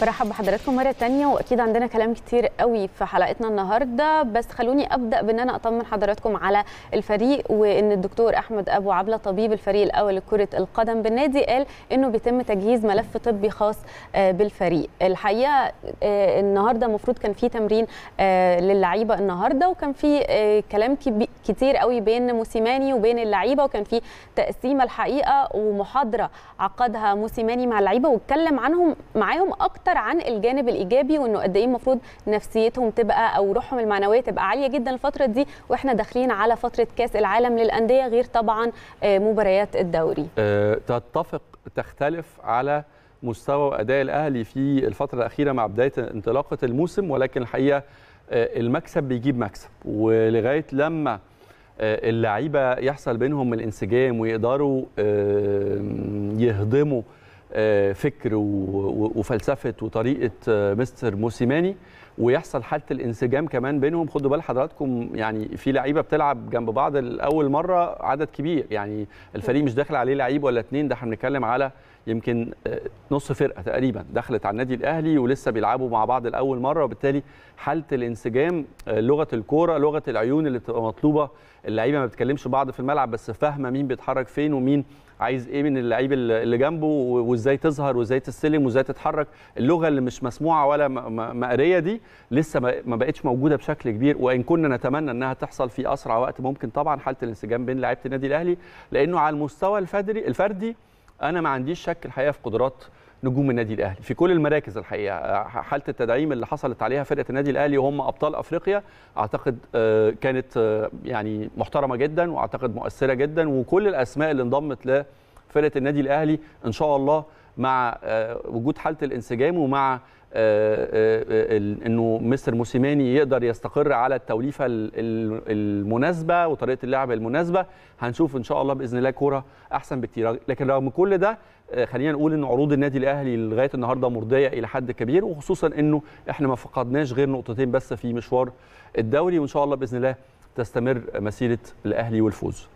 برحب بحضراتكم مره تانية واكيد عندنا كلام كتير قوي في حلقتنا النهارده بس خلوني ابدا بان انا اطمن حضراتكم على الفريق وان الدكتور احمد ابو عبله طبيب الفريق الاول لكره القدم بالنادي قال انه بيتم تجهيز ملف طبي خاص آه، بالفريق الحقيقه آه، النهارده المفروض كان في تمرين آه، للعيبه النهارده وكان في كلام كتير قوي بين موسيماني وبين اللعيبه وكان في تقسيمه الحقيقه ومحاضره عقدها موسيماني مع اللعيبه واتكلم عنهم مع معاهم اكتر عن الجانب الايجابي وانه قد ايه المفروض نفسيتهم تبقى او روحهم المعنويه تبقى عاليه جدا الفتره دي واحنا داخلين على فتره كاس العالم للانديه غير طبعا آه، مباريات الدوري آه، تتفق تختلف على مستوى واداء الاهلي في الفتره الاخيره مع بدايه انطلاقه الموسم ولكن الحقيقه آه، المكسب بيجيب مكسب ولغايه لما اللعيبه يحصل بينهم الانسجام ويقدروا يهضموا آه، فكر وفلسفه وطريقه آه، مستر موسيماني ويحصل حاله الانسجام كمان بينهم خدوا بال حضراتكم يعني في لعيبه بتلعب جنب بعض لاول مره عدد كبير يعني الفريق مش داخل عليه لعيب ولا اتنين ده احنا بنتكلم على يمكن آه، نص فرقه تقريبا دخلت على النادي الاهلي ولسه بيلعبوا مع بعض لاول مره وبالتالي حاله الانسجام لغه الكوره لغه العيون اللي بتبقى مطلوبه اللعيبه ما بتكلمش بعض في الملعب بس فاهمه مين بيتحرك فين ومين عايز ايه من اللعيب اللي جنبه وازاي تظهر وازاي تستلم وازاي تتحرك اللغه اللي مش مسموعه ولا مقريه دي لسه ما بقتش موجوده بشكل كبير وان كنا نتمنى انها تحصل في اسرع وقت ممكن طبعا حاله الانسجام بين لعيبه النادي الاهلي لانه على المستوى الفردي الفردي انا ما عنديش شك الحقيقه في قدرات نجوم النادي الاهلي في كل المراكز الحقيقه آه، حاله التدعيم اللي حصلت عليها فرقه النادي الاهلي وهم ابطال افريقيا اعتقد آه، كانت آه، يعني محترمه جدا واعتقد مؤثره جدا وكل الاسماء اللي انضمت لفرقه النادي الاهلي ان شاء الله مع وجود حاله الانسجام ومع آه، آه، آه، انه مستر موسيماني يقدر يستقر على التوليفه المناسبه وطريقه اللعب المناسبه هنشوف ان شاء الله باذن الله كوره احسن بكتير لكن رغم كل ده خلينا نقول ان عروض النادي الاهلي لغايه النهارده مرضيه الى حد كبير وخصوصا انه احنا ما فقدناش غير نقطتين بس في مشوار الدوري وان شاء الله باذن الله تستمر مسيره الاهلي والفوز